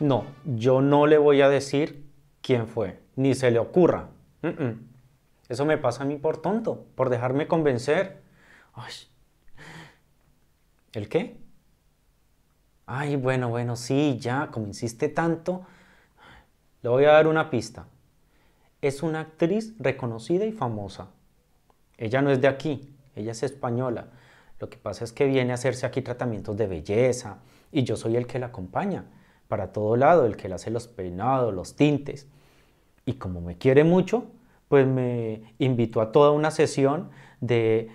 No, yo no le voy a decir quién fue, ni se le ocurra. Eso me pasa a mí por tonto, por dejarme convencer. ¿El qué? Ay, bueno, bueno, sí, ya, como insiste tanto, le voy a dar una pista. Es una actriz reconocida y famosa. Ella no es de aquí, ella es española. Lo que pasa es que viene a hacerse aquí tratamientos de belleza y yo soy el que la acompaña para todo lado, el que le hace los peinados, los tintes. Y como me quiere mucho, pues me invitó a toda una sesión de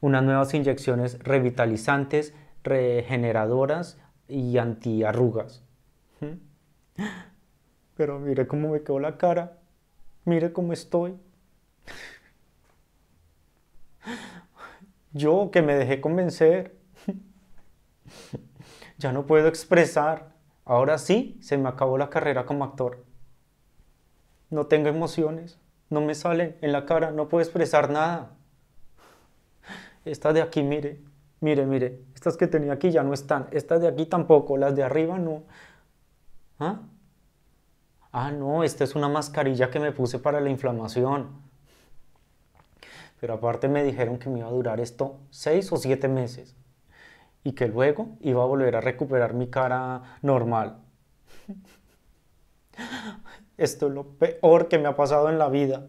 unas nuevas inyecciones revitalizantes, regeneradoras y antiarrugas. Pero mire cómo me quedó la cara. Mire cómo estoy. Yo que me dejé convencer. Ya no puedo expresar Ahora sí, se me acabó la carrera como actor. No tengo emociones, no me salen en la cara, no puedo expresar nada. Estas de aquí, mire, mire, mire, estas que tenía aquí ya no están, estas de aquí tampoco, las de arriba no. ¿Ah? Ah, no, esta es una mascarilla que me puse para la inflamación. Pero aparte me dijeron que me iba a durar esto seis o siete meses y que luego iba a volver a recuperar mi cara normal. Esto es lo peor que me ha pasado en la vida.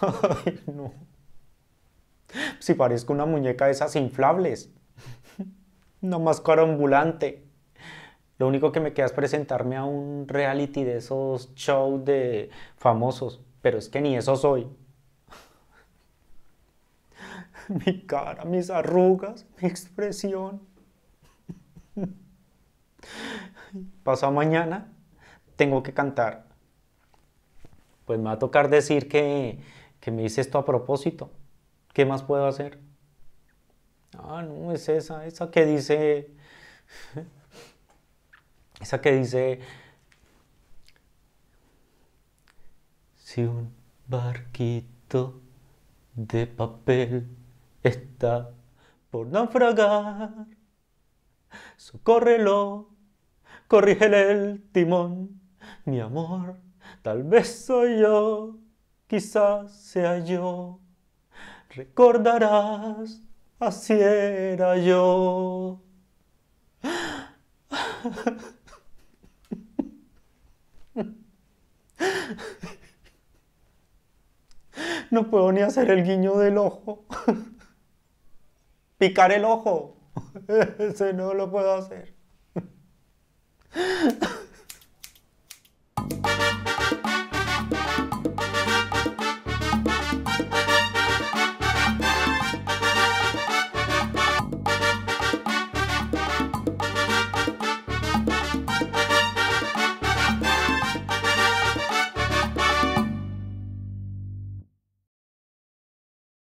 Ay, no. Si parezco una muñeca de esas inflables. Una máscara ambulante. Lo único que me queda es presentarme a un reality de esos shows de famosos. Pero es que ni eso soy. mi cara, mis arrugas, mi expresión. Pasó mañana tengo que cantar. Pues me va a tocar decir que, que me hice esto a propósito. ¿Qué más puedo hacer? Ah, no, es esa, esa que dice, esa que dice, si un barquito de papel está por naufragar. Socórrelo, corrígele el timón, mi amor. Tal vez soy yo, quizás sea yo. Recordarás, así era yo. No puedo ni hacer el guiño del ojo picar el ojo. Ese no lo puedo hacer.